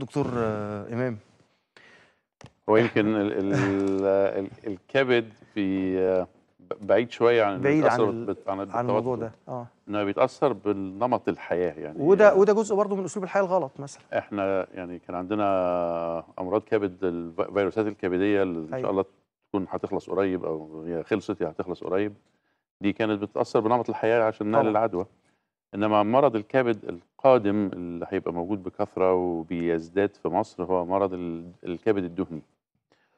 دكتور آه، امام هو يمكن الكبد في آه، بعيد شويه عن بعيد عن, عن, عن الموضوع ده اه انه بيتاثر بنمط الحياه يعني وده وده جزء برضه من اسلوب الحياه الغلط مثلا احنا يعني كان عندنا امراض كبد الفيروسات الكبديه اللي ان شاء أيوه. الله تكون هتخلص قريب او هي خلصت هي يعني هتخلص قريب دي كانت بتاثر بنمط الحياه عشان نقل العدوى انما مرض الكبد القادم اللي هيبقى موجود بكثرة وبيزداد في مصر هو مرض الكبد الدهني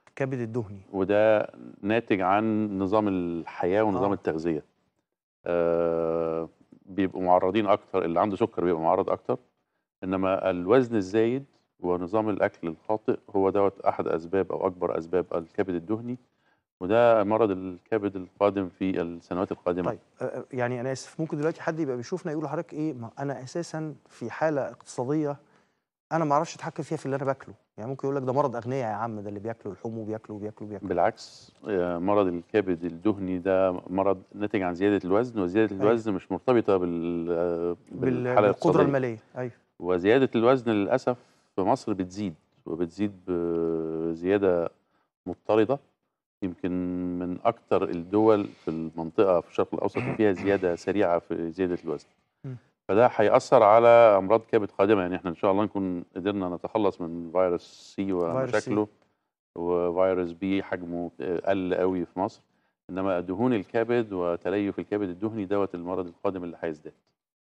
الكبد الدهني وده ناتج عن نظام الحياة ونظام آه. التغذية آه بيبقوا معرضين أكتر اللي عنده سكر بيبقى معرض أكتر إنما الوزن الزايد ونظام الأكل الخاطئ هو دوت أحد أسباب أو أكبر أسباب الكبد الدهني وده مرض الكبد القادم في السنوات القادمه طيب يعني انا اسف ممكن دلوقتي حد يبقى بيشوفنا يقول لحضرتك ايه ما انا اساسا في حاله اقتصاديه انا ما اعرفش اتحكم فيها في اللي انا باكله يعني ممكن يقول لك ده مرض اغنياء يا عم ده اللي بياكلوا لحوم وبياكلوا وبياكلوا وبياكلوا بالعكس آه، مرض الكبد الدهني ده مرض ناتج عن زياده الوزن وزياده أيوه. الوزن أيه. مش مرتبطه بال بالحاله القدره الماليه ايوه وزياده الوزن للاسف في مصر بتزيد وبتزيد بزياده مضطرده يمكن من اكثر الدول في المنطقه في الشرق الاوسط فيها زياده سريعه في زياده الوزن فده هيأثر على امراض كبد قادمه يعني احنا ان شاء الله نكون قدرنا نتخلص من فيروس سي ومشاكله وفيروس بي حجمه قل قوي في مصر انما دهون الكبد وتليف الكبد الدهني دوت المرض القادم اللي هيزداد